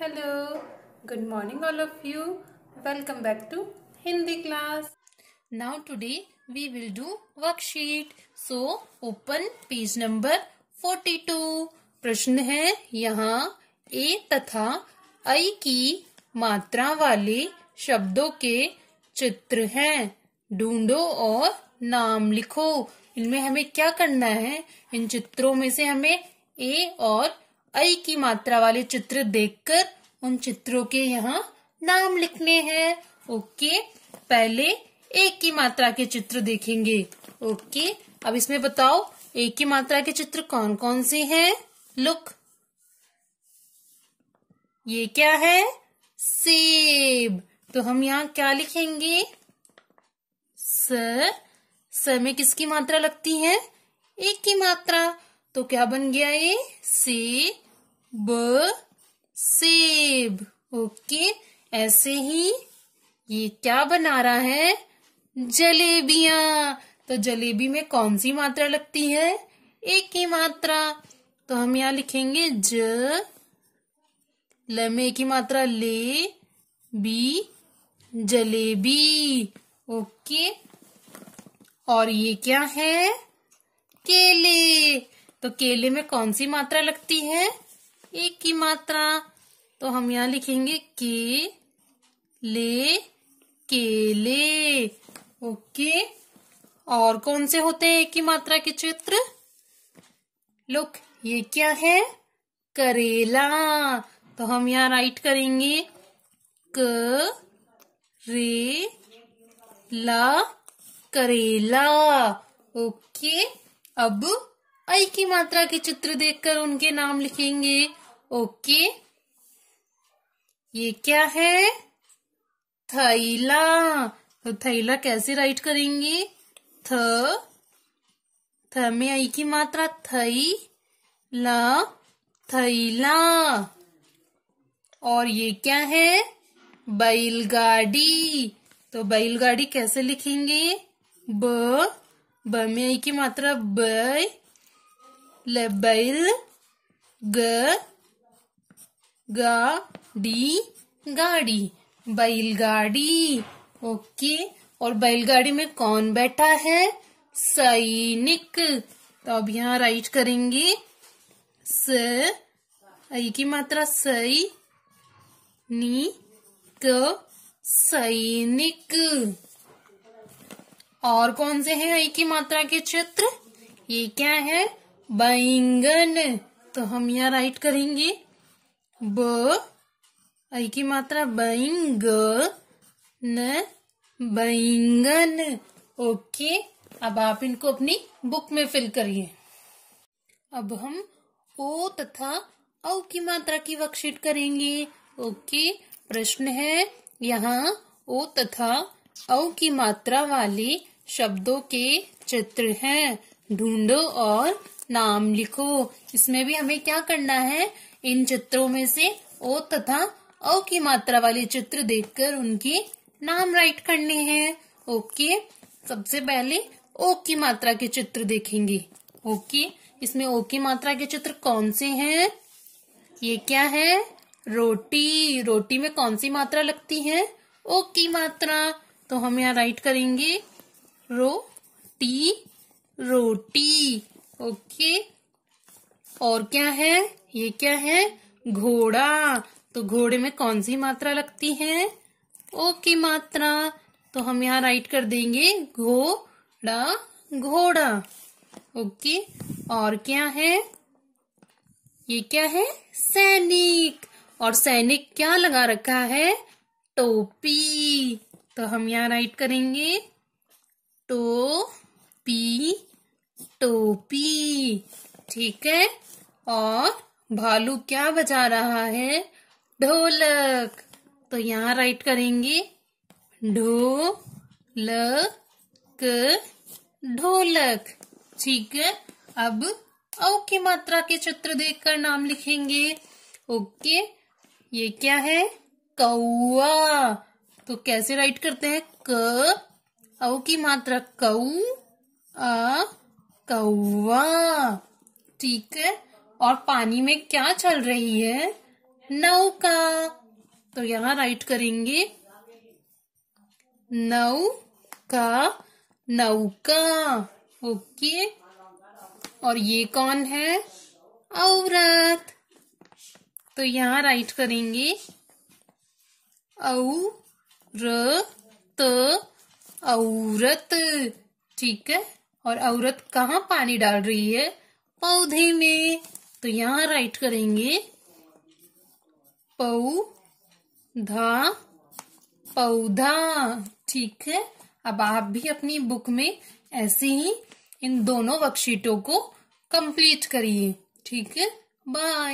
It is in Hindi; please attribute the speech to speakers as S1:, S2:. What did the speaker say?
S1: hello good morning all of you welcome back to Hindi class now today we will do worksheet so open page number forty two प्रश्न है यहाँ ए तथा आई की मात्रा वाले शब्दों के चित्र हैं ढूंढो और नाम लिखो इनमें हमें क्या करना है इन चित्रों में से हमें ए और आई की मात्रा वाले चित्र देखकर उन चित्रों के यहाँ नाम लिखने हैं ओके पहले एक की मात्रा के चित्र देखेंगे ओके अब इसमें बताओ एक की मात्रा के चित्र कौन कौन से हैं लुक ये क्या है सेब तो हम यहाँ क्या लिखेंगे सर सर में किसकी मात्रा लगती है एक की मात्रा तो क्या बन गया ये से ब सेब ओके ऐसे ही ये क्या बना रहा है जलेबिया तो जलेबी में कौन सी मात्रा लगती है एक ही मात्रा तो हम यहां लिखेंगे ज ल में एक ही मात्रा ले बी जलेबी ओके और ये क्या है केले तो केले में कौन सी मात्रा लगती है एक की मात्रा तो हम यहां लिखेंगे के ले केले ओके और कौन से होते हैं एक की मात्रा के चित्र लुक ये क्या है करेला तो हम यहाँ राइट करेंगे क रे ला करेला ओके अब आई की मात्रा के चित्र देखकर उनके नाम लिखेंगे ओके ये क्या है थैला तो थैला कैसे राइट करेंगे थ थ में आई की मात्रा थई ला थैला और ये क्या है बैलगाड़ी तो बैलगाड़ी कैसे लिखेंगे ब ब में आई की मात्रा ब बैल ग गा डी गाड़ी बैलगाड़ी ओके और बैलगाड़ी में कौन बैठा है सैनिक तो अब यहाँ राइट करेंगे स आई की मात्रा सई नी क सैनिक और कौन से हैं आई की मात्रा के चित्र ये क्या है बैंगन तो हम यहाँ राइट करेंगे ब आई की मात्रा बैंग न बैंगन ओके अब आप इनको अपनी बुक में फिल करिए अब हम ओ तथा औ की मात्रा की वर्कशीट करेंगे ओके प्रश्न है यहाँ ओ तथा औ की मात्रा वाले शब्दों के चित्र हैं ढूंढो और नाम लिखो इसमें भी हमें क्या करना है इन चित्रों में से ओ तथा अ की मात्रा वाले चित्र देखकर उनके नाम राइट करने हैं ओके सबसे पहले ओ की मात्रा के चित्र देखेंगे ओके इसमें ओ की मात्रा के चित्र कौन से हैं ये क्या है रोटी रोटी में कौन सी मात्रा लगती है ओ की मात्रा तो हम यहाँ राइट करेंगे रो टी रोटी ओके और क्या है ये क्या है घोड़ा तो घोड़े में कौन सी मात्रा लगती है ओ की मात्रा तो हम यहाँ राइट कर देंगे घोड़ा घोड़ा ओके और क्या है ये क्या है सैनिक और सैनिक क्या लगा रखा है टोपी तो हम यहाँ राइट करेंगे टोपी टोपी ठीक है और भालू क्या बजा रहा है ढोलक तो यहाँ राइट करेंगे ढो ल क ढोलक ठीक है अब औ की मात्रा के चित्र देखकर नाम लिखेंगे ओके ये क्या है कौआ तो कैसे राइट करते हैं क औ की मात्रा कऊ आ कौआ ठीक है और पानी में क्या चल रही है नौका तो यहाँ राइट करेंगे नौ का नौका ओके और ये कौन है औरत तो यहाँ राइट करेंगे औ र त औरत ठीक है और औरत कहाँ पानी डाल रही है पौधे में तो यहां राइट करेंगे पौधा धा पौधा ठीक है अब आप भी अपनी बुक में ऐसे ही इन दोनों वर्कशीटों को कंप्लीट करिए ठीक है बाय